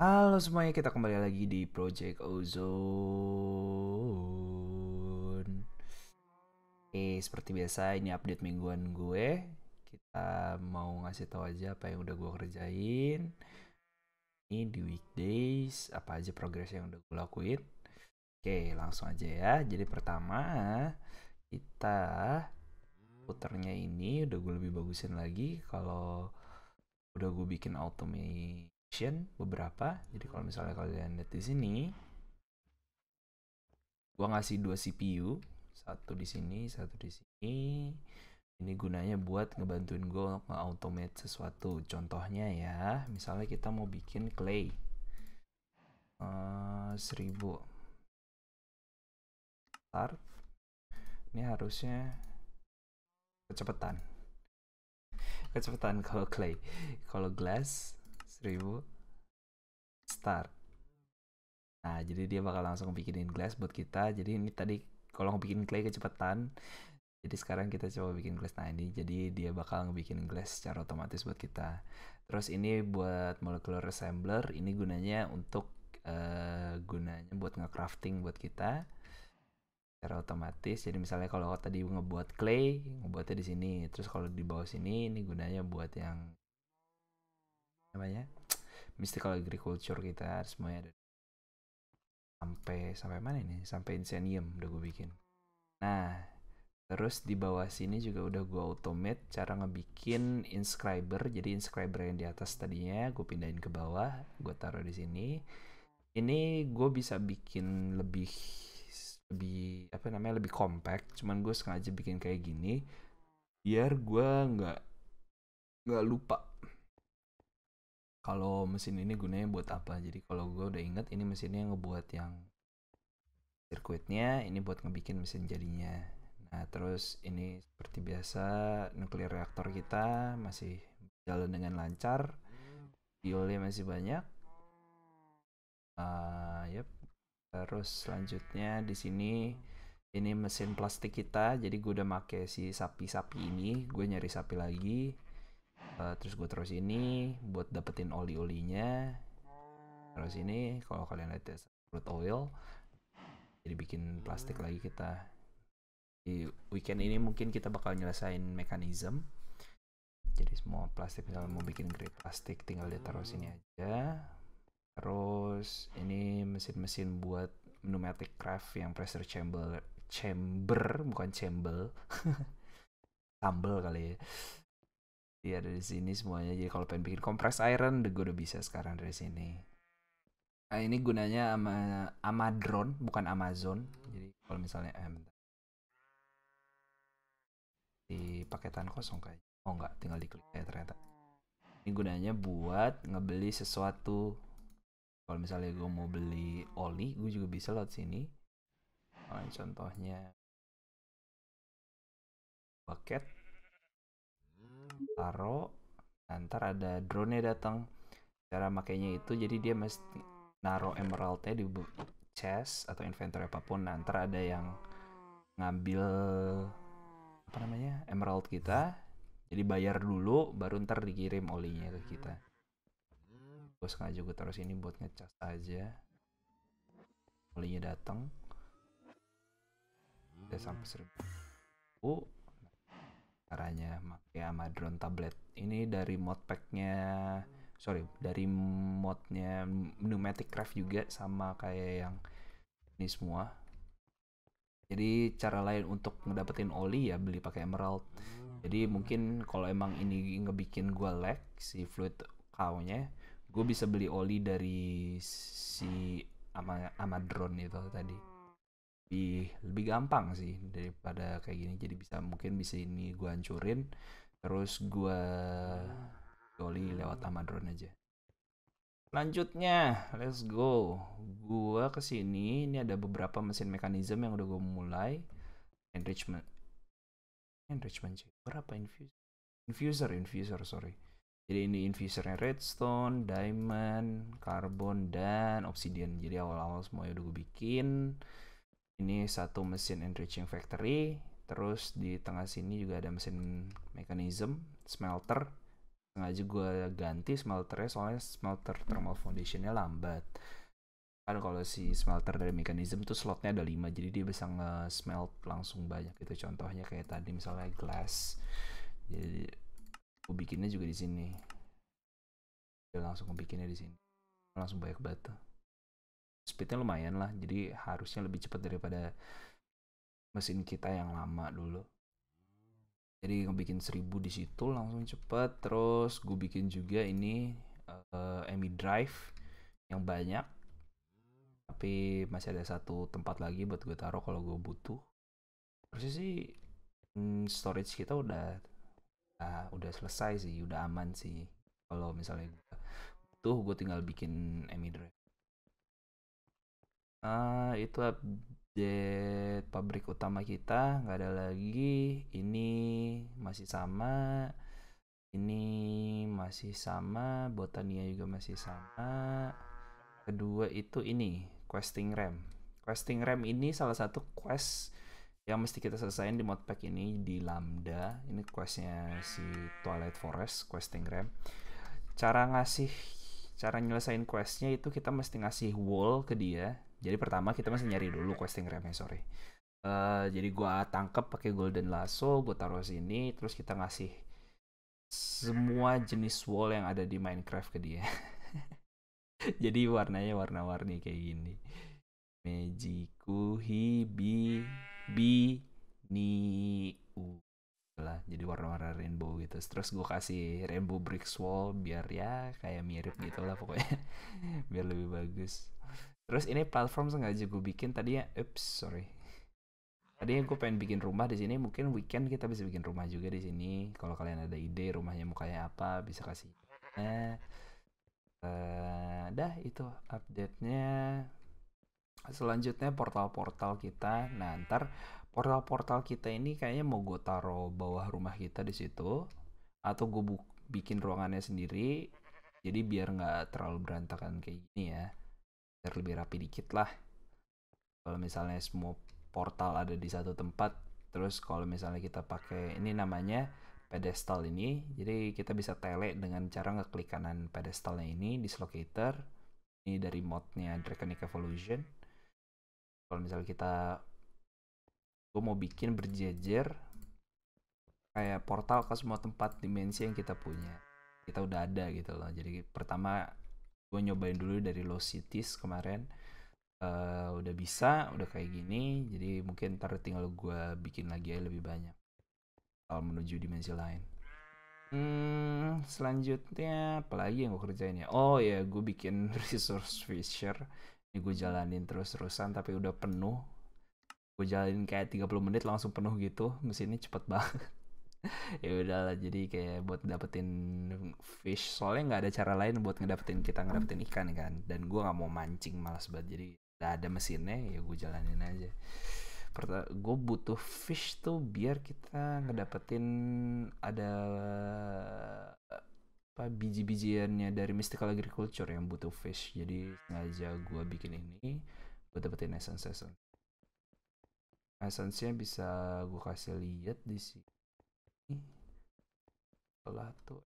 Halo semuanya, kita kembali lagi di Project Ozone. Oke, seperti biasa ini update mingguan gue. Kita mau ngasih tahu aja apa yang udah gue kerjain. Ini di weekdays, apa aja progres yang udah gue lakuin. Oke, langsung aja ya. Jadi pertama, kita puternya ini udah gue lebih bagusin lagi kalau udah gue bikin automate action beberapa. Jadi kalau misalnya kalian lihat di sini, gua ngasih dua CPU, satu di sini, satu di sini. Ini gunanya buat ngebantuin gua untuk nge-automate sesuatu. Contohnya ya, misalnya kita mau bikin clay. Uh, eh, 1000 start. Ini harusnya kecepatan. Kecepatan kalau clay. Kalau glass 1000 start nah jadi dia bakal langsung bikinin glass buat kita jadi ini tadi kalau bikin clay kecepatan jadi sekarang kita coba bikin glass nah ini jadi dia bakal ngebikin glass secara otomatis buat kita terus ini buat molecular assembler ini gunanya untuk uh, gunanya buat nge buat kita secara otomatis jadi misalnya kalau tadi ngebuat clay ngebuatnya di sini terus kalau di bawah sini ini gunanya buat yang namanya mystical agriculture kita semuanya ada sampai sampai mana ini sampai insenium udah gue bikin nah terus di bawah sini juga udah gue automate cara ngebikin inscriber jadi inscriber yang di atas tadinya gue pindahin ke bawah gue taruh di sini ini gue bisa bikin lebih lebih apa namanya lebih compact cuman gue sengaja bikin kayak gini biar gue nggak nggak lupa kalau mesin ini gunanya buat apa jadi kalau gue udah inget ini mesinnya ngebuat yang sirkuitnya ini buat ngebikin mesin jadinya nah terus ini seperti biasa nuklir reaktor kita masih jalan dengan lancar fuelnya masih banyak uh, ah, yep terus selanjutnya di sini ini mesin plastik kita jadi gue udah make si sapi-sapi ini gue nyari sapi lagi uh, terus gue terus ini buat dapetin oli-olinya terus ini kalau kalian lihat ya fruit oil jadi bikin plastik lagi kita di weekend ini mungkin kita bakal nyelesain mekanisme jadi semua plastik misalnya mau bikin grade plastik tinggal ditaruh sini aja terus ini mesin-mesin buat pneumatic craft yang pressure chamber chamber bukan chamber sambel kali ya Iya dari sini semuanya. Jadi kalau pengen bikin kompres iron, gue udah bisa sekarang dari sini. Nah ini gunanya ama Amadron, bukan Amazon. Jadi kalau misalnya eh, bentar. di paketan kosong kayak oh enggak tinggal diklik ya ternyata ini gunanya buat ngebeli sesuatu kalau misalnya gue mau beli oli gue juga bisa lewat sini oh, contohnya paket taruh ntar ada drone nya datang cara makainya itu jadi dia mesti naruh emeraldnya di chest atau inventory apapun nah ntar ada yang ngambil apa namanya emerald kita jadi bayar dulu baru ntar dikirim olinya ke kita gue sengaja gue taruh sini buat ngecas aja olinya datang udah sampai seribu caranya pakai drone tablet ini dari mod packnya sorry dari modnya pneumatic craft juga sama kayak yang ini semua jadi cara lain untuk ngedapetin oli ya beli pakai emerald jadi hmm. mungkin kalau emang ini ngebikin gue lag si fluid cow gue bisa beli oli dari si ama, ama drone itu tadi lebih lebih gampang sih daripada kayak gini jadi bisa mungkin bisa ini gue hancurin terus gue goli lewat sama drone aja Lanjutnya, let's go. Gue kesini, ini ada beberapa mesin mekanisme yang udah gue mulai. Enrichment, enrichment sih. Berapa infuser? Infuser, infuser, sorry. Jadi ini infusernya redstone, diamond, carbon dan obsidian. Jadi awal-awal semuanya udah gue bikin ini satu mesin enriching factory terus di tengah sini juga ada mesin mechanism smelter sengaja gue ganti smelternya soalnya smelter thermal foundationnya lambat kan kalau si smelter dari mechanism tuh slotnya ada 5 jadi dia bisa nge-smelt langsung banyak itu contohnya kayak tadi misalnya glass jadi gue bikinnya juga di sini dia langsung bikinnya di sini langsung banyak batu speednya lumayan lah jadi harusnya lebih cepat daripada mesin kita yang lama dulu jadi bikin 1000 di situ langsung cepet terus gue bikin juga ini uh, eh, Emi Drive yang banyak tapi masih ada satu tempat lagi buat gue taruh kalau gue butuh terus sih hmm, storage kita udah uh, udah selesai sih udah aman sih kalau misalnya gue butuh gue tinggal bikin Emi Drive uh, itu update pabrik utama kita nggak ada lagi ini masih sama ini masih sama botania juga masih sama kedua itu ini questing rem questing rem ini salah satu quest yang mesti kita selesaikan di modpack ini di lambda ini questnya si twilight forest questing rem cara ngasih cara nyelesain questnya itu kita mesti ngasih wall ke dia jadi pertama kita masih nyari dulu questing remnya sorry. Uh, jadi gua tangkep pakai golden lasso, gua taruh sini, terus kita ngasih semua jenis wall yang ada di Minecraft ke dia. jadi warnanya warna-warni kayak gini. Mejiku hibi bi ni u lah jadi warna-warna rainbow gitu terus gua kasih rainbow brick wall biar ya kayak mirip gitu lah pokoknya biar lebih bagus Terus ini platform sengaja gue bikin tadi ya, ups sorry. Tadi yang gue pengen bikin rumah di sini, mungkin weekend kita bisa bikin rumah juga di sini. Kalau kalian ada ide rumahnya mukanya apa, bisa kasih. Eh, uh, dah itu update-nya. Selanjutnya portal-portal kita. Nah, ntar portal-portal kita ini kayaknya mau gue taruh bawah rumah kita di situ, atau gue bikin ruangannya sendiri. Jadi biar nggak terlalu berantakan kayak gini ya biar lebih rapi dikit lah kalau misalnya semua portal ada di satu tempat terus kalau misalnya kita pakai ini namanya pedestal ini jadi kita bisa tele dengan cara ngeklik kanan pedestalnya ini dislocator ini dari modnya Draconic Evolution kalau misalnya kita gue mau bikin berjejer kayak portal ke semua tempat dimensi yang kita punya kita udah ada gitu loh jadi pertama gue nyobain dulu dari Low Cities kemarin uh, udah bisa udah kayak gini jadi mungkin ntar tinggal gue bikin lagi aja lebih banyak kalau menuju dimensi lain hmm selanjutnya apalagi yang gue kerjain ya oh ya gue bikin resource fisher ini gue jalanin terus-terusan tapi udah penuh gue jalanin kayak 30 menit langsung penuh gitu mesinnya cepet banget ya udahlah jadi kayak buat dapetin fish soalnya nggak ada cara lain buat ngedapetin kita ngedapetin ikan kan dan gue nggak mau mancing malas banget jadi udah ada mesinnya ya gue jalanin aja gue butuh fish tuh biar kita ngedapetin ada apa biji-bijiannya dari mystical agriculture yang butuh fish jadi sengaja gue bikin ini buat dapetin essence essence essence-nya bisa gue kasih lihat di sini tuh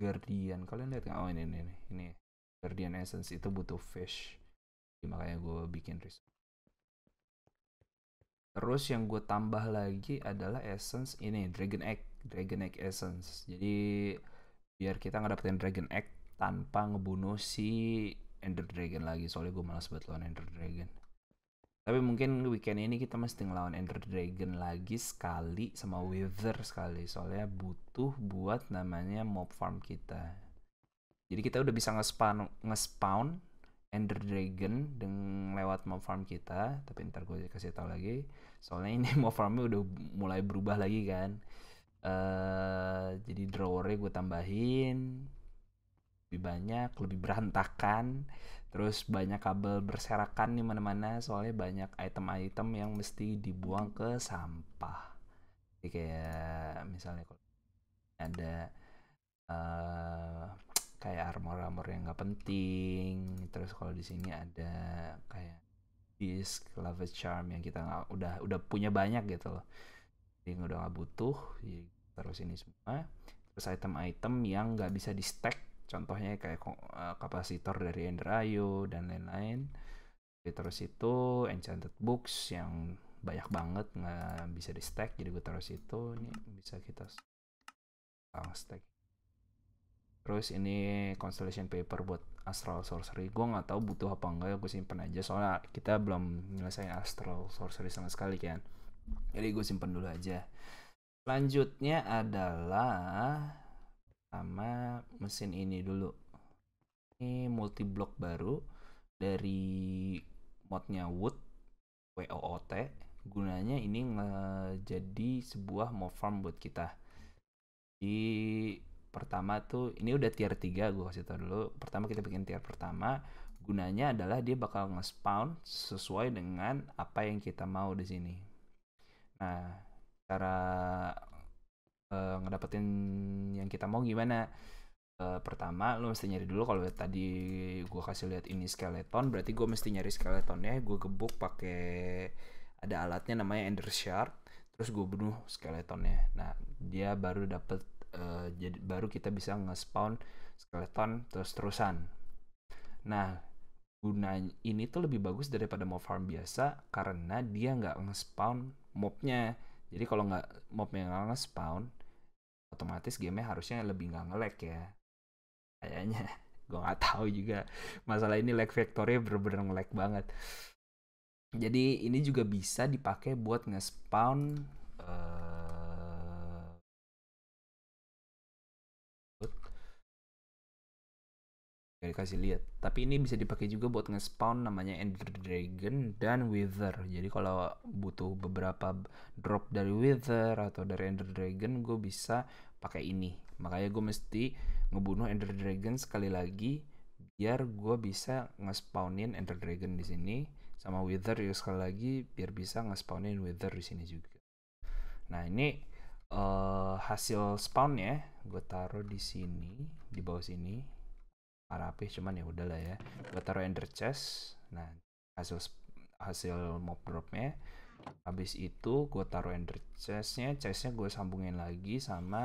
Guardian kalian lihat nggak oh ini ini ini, Guardian Essence itu butuh fish Jadi, makanya gue bikin research terus yang gue tambah lagi adalah essence ini dragon egg dragon egg essence jadi biar kita ngedapetin dragon egg tanpa ngebunuh si ender dragon lagi soalnya gue malas buat lawan ender dragon tapi mungkin weekend ini kita mesti ngelawan Ender Dragon lagi sekali sama Wither sekali. Soalnya butuh buat namanya mob farm kita. Jadi kita udah bisa nge-spawn, nge-spawn Ender Dragon dengan lewat mob farm kita. Tapi ntar gue kasih tau lagi. Soalnya ini mob farmnya udah mulai berubah lagi kan. Uh, jadi drawernya gue tambahin lebih banyak, lebih berantakan. Terus banyak kabel berserakan di mana-mana soalnya banyak item-item yang mesti dibuang ke sampah. Jadi kayak misalnya kalau ada uh, kayak armor-armor yang nggak penting. Terus kalau di sini ada kayak disk love charm yang kita gak, udah udah punya banyak gitu loh. Jadi udah nggak butuh. Ya terus ini semua. Terus item-item yang nggak bisa di stack contohnya kayak uh, kapasitor dari Ender dan lain-lain terus itu enchanted books yang banyak banget nggak bisa di stack jadi gue terus itu ini bisa kita ah, stack terus ini constellation paper buat astral sorcery gue nggak tahu butuh apa enggak ya gue simpen aja soalnya kita belum nyelesain astral sorcery sama sekali kan jadi gue simpen dulu aja selanjutnya adalah pertama mesin ini dulu ini multi block baru dari modnya wood WOOT gunanya ini jadi sebuah mob farm buat kita di pertama tuh ini udah tier 3 gue kasih tau dulu pertama kita bikin tier pertama gunanya adalah dia bakal nge-spawn sesuai dengan apa yang kita mau di sini nah cara Eh, ngedapetin yang kita mau gimana uh, pertama lo mesti nyari dulu kalau tadi gue kasih lihat ini skeleton berarti gue mesti nyari skeletonnya gue gebuk pakai ada alatnya namanya ender shard terus gue bunuh skeletonnya nah dia baru dapet uh, jadi baru kita bisa nge-spawn skeleton terus terusan nah guna ini tuh lebih bagus daripada mob farm biasa karena dia nggak nge-spawn mobnya jadi kalau nggak mobnya nggak nge-spawn otomatis game-nya harusnya lebih nggak ngelek ya kayaknya gue nggak tahu juga masalah ini lag vektornya bener-bener ngelek banget jadi ini juga bisa dipakai buat nge-spawn uh, Gak dikasih lihat. Tapi ini bisa dipakai juga buat nge-spawn namanya Ender Dragon dan Wither. Jadi kalau butuh beberapa drop dari Wither atau dari Ender Dragon, gue bisa pakai ini. Makanya gue mesti ngebunuh Ender Dragon sekali lagi biar gue bisa nge-spawnin Ender Dragon di sini sama Wither ya sekali lagi biar bisa nge-spawnin Wither di sini juga. Nah ini uh, hasil spawnnya gue taruh di sini di bawah sini rapih cuman ya udahlah ya gue taruh ender chest nah hasil hasil mob dropnya habis itu gue taruh ender chestnya chestnya gue sambungin lagi sama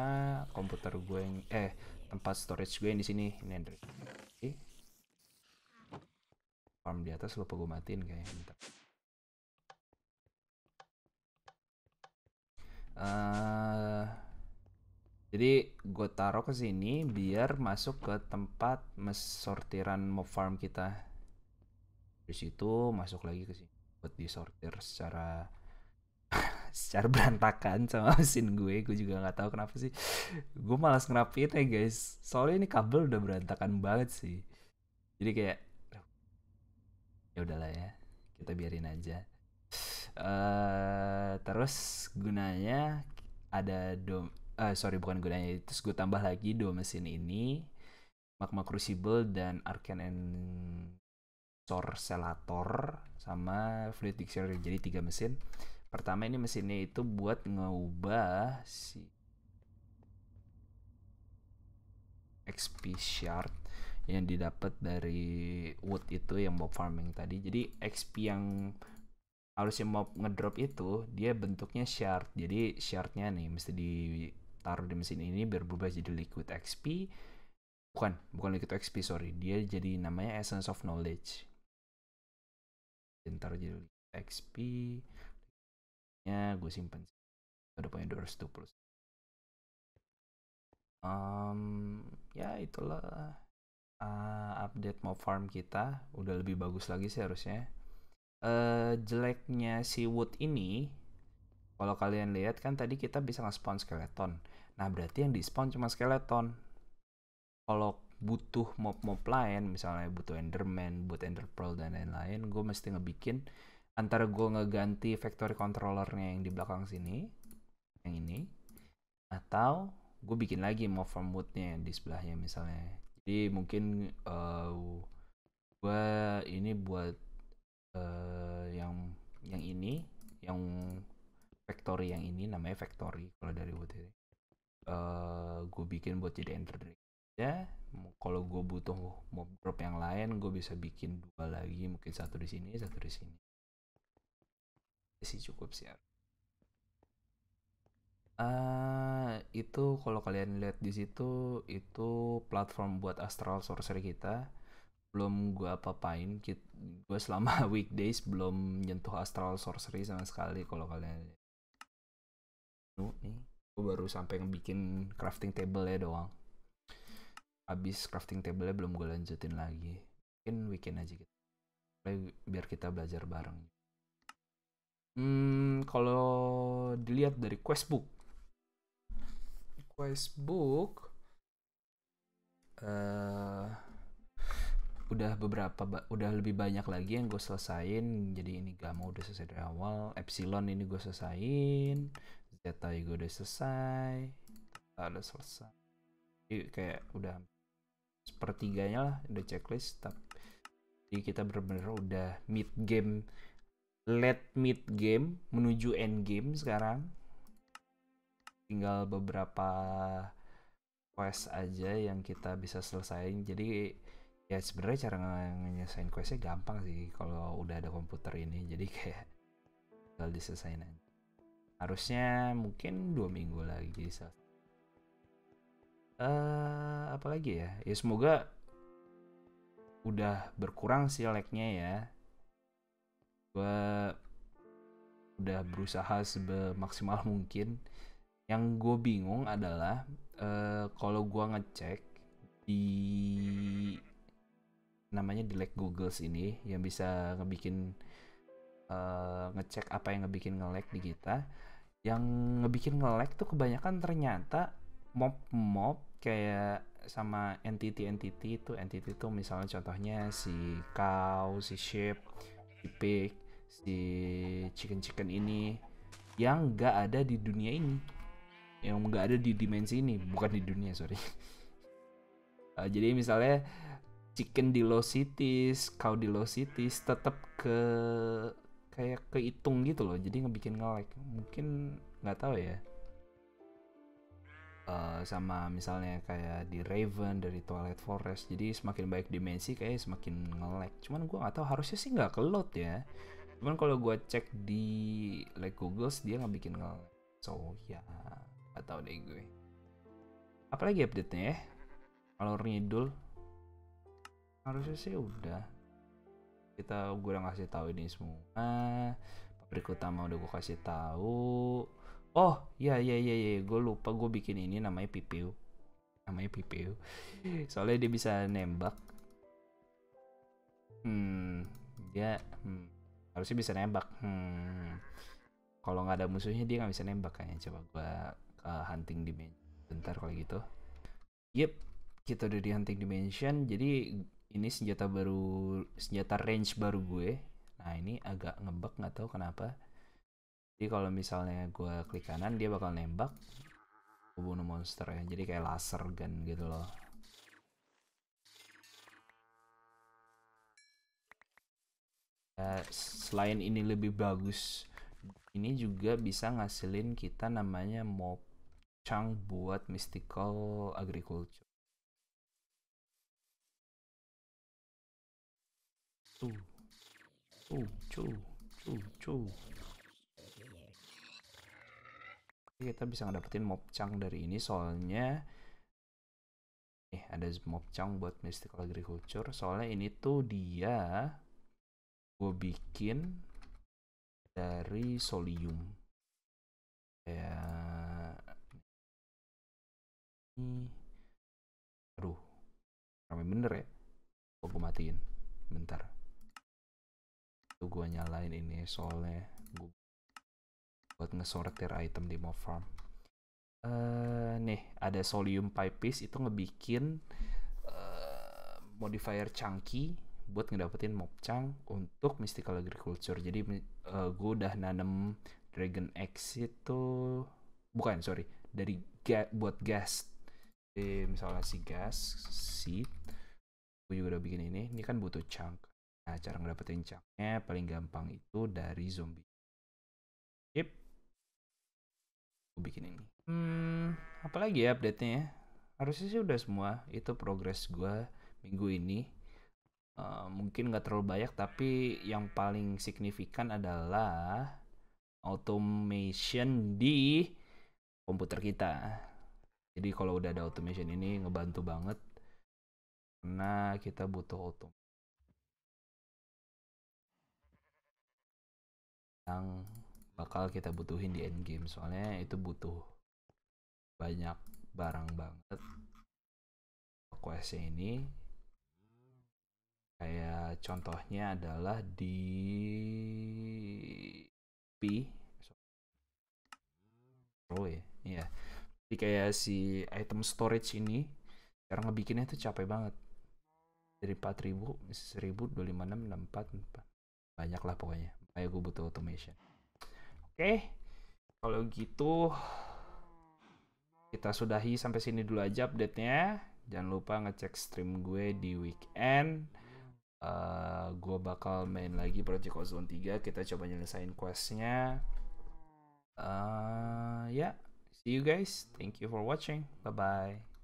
komputer gue yang eh tempat storage gue yang di sini ini ender okay. farm di atas lupa gue matiin kayaknya bentar uh, jadi gue taruh ke sini biar masuk ke tempat mesortiran mob farm kita. Di situ masuk lagi ke sini buat disortir secara secara berantakan sama mesin gue. Gue juga nggak tahu kenapa sih. Gue malas ngerapin ya guys. Soalnya ini kabel udah berantakan banget sih. Jadi kayak ya udahlah ya kita biarin aja. Uh, terus gunanya ada dom uh, sorry bukan gunanya terus gue tambah lagi dua mesin ini magma crucible dan arcane sorcelator sama fluid dictionary jadi tiga mesin pertama ini mesinnya itu buat ngubah si XP shard yang didapat dari wood itu yang mob farming tadi jadi XP yang harusnya mau ngedrop itu dia bentuknya shard jadi shardnya nih mesti di taruh di mesin ini biar berubah jadi liquid XP bukan bukan liquid XP sorry dia jadi namanya essence of knowledge taruh jadi liquid XP nya gue simpen udah punya 220 um, ya itulah uh, update mau farm kita udah lebih bagus lagi sih harusnya uh, jeleknya si wood ini kalau kalian lihat kan tadi kita bisa nge-spawn skeleton Nah, berarti yang di-spawn cuma skeleton. Kalau butuh mob-mob lain, misalnya butuh Enderman, butuh Ender Pearl, dan lain-lain, gue mesti ngebikin antara gue ngeganti factory controllernya yang di belakang sini, yang ini, atau gue bikin lagi mob from woodnya di sebelahnya misalnya. Jadi mungkin uh, eh, gue ini buat uh, yang yang ini, yang factory yang ini namanya factory kalau dari wood ini uh, eh, gue bikin buat jadi enter ya kalau gue butuh mob drop yang lain gue bisa bikin dua lagi mungkin satu di sini satu di sini sih cukup sih Uh, itu kalau kalian lihat di situ itu platform buat astral sorcery kita belum gue apa-apain gue selama weekdays belum nyentuh astral sorcery sama sekali kalau kalian lihat nih gue baru sampai ngebikin crafting table ya doang Abis crafting table belum gue lanjutin lagi mungkin weekend aja gitu biar kita belajar bareng hmm kalau dilihat dari quest questbook questbook uh, udah beberapa udah lebih banyak lagi yang gue selesain jadi ini gak mau udah selesai dari awal epsilon ini gue selesain Zeta juga udah selesai kita udah selesai jadi kayak udah sepertiganya lah udah checklist tapi jadi kita bener-bener udah mid game late mid game menuju end game sekarang tinggal beberapa quest aja yang kita bisa selesaiin jadi ya sebenarnya cara nyelesain questnya gampang sih kalau udah ada komputer ini jadi kayak tinggal diselesain aja harusnya mungkin dua minggu lagi jadi uh, eh, apalagi ya ya semoga udah berkurang sih lagnya ya gue udah berusaha semaksimal mungkin yang gue bingung adalah uh, kalau gue ngecek di namanya di lag Google ini yang bisa ngebikin uh, ngecek apa yang ngebikin ngelag di kita yang ngebikin nge tuh kebanyakan ternyata mob-mob kayak sama entity-entity itu entity itu misalnya contohnya si cow, si sheep, si pig, si chicken-chicken ini yang nggak ada di dunia ini yang nggak ada di dimensi ini bukan di dunia sorry uh, jadi misalnya chicken di low cities cow di low cities tetap ke kayak kehitung gitu loh jadi ngebikin nge like mungkin nggak tahu ya uh, sama misalnya kayak di Raven dari Twilight Forest jadi semakin baik dimensi kayak semakin nge like cuman gue nggak tahu harusnya sih nggak kelot ya cuman kalau gue cek di like Google dia nggak bikin nge like so ya nggak tahu deh gue apalagi update nya ya kalau Nidul harusnya sih udah kita gue udah ngasih tahu ini semua pabrik utama udah gue kasih tahu oh ya ya ya iya, ya gue lupa gue bikin ini namanya pipiu namanya pipiu soalnya dia bisa nembak hmm dia hmm, harusnya bisa nembak hmm kalau nggak ada musuhnya dia nggak bisa nembak kayaknya coba gue uh, hunting dimension bentar kalau gitu yep kita udah di hunting dimension jadi ini senjata baru senjata range baru gue nah ini agak ngebak nggak tahu kenapa jadi kalau misalnya gue klik kanan dia bakal nembak bunuh monster ya jadi kayak laser gun gitu loh Uh, selain ini lebih bagus ini juga bisa ngasilin kita namanya mop chang buat mystical agriculture Tuh. Kita bisa ngedapetin chunk dari ini soalnya eh ada chunk buat mystical agriculture soalnya ini tuh dia gue bikin dari solium ya ini aduh ramai bener ya gue matiin bentar itu gue nyalain ini soalnya gue buat ngesortir item di mob farm. Uh, nih ada Solium Pipis itu ngebikin uh, modifier chunky buat ngedapetin mob chunk untuk mystical agriculture jadi uh, eh, gue udah nanem dragon Exit itu bukan sorry dari ga, buat gas jadi, misalnya si gas si, gue juga udah bikin ini ini kan butuh chunk Nah, cara ngedapetin chunknya paling gampang itu dari zombie. Yep. Aku bikin ini. Hmm, apalagi ya update-nya ya? Harusnya sih udah semua. Itu progress gue minggu ini. Uh, mungkin nggak terlalu banyak, tapi yang paling signifikan adalah automation di komputer kita. Jadi kalau udah ada automation ini ngebantu banget karena kita butuh automation yang bakal kita butuhin di endgame soalnya itu butuh banyak barang banget questnya ini kayak contohnya adalah di P Pro ya iya Di kayak si item storage ini cara ngebikinnya tuh capek banget dari 4000 1000 256 64 banyak lah pokoknya ayo gue butuh automation oke okay. kalau gitu kita sudahi sampai sini dulu aja update-nya jangan lupa ngecek stream gue di weekend uh, eh, gue bakal main lagi Project Ozone 3 kita coba nyelesain questnya uh, ya yeah. see you guys thank you for watching bye bye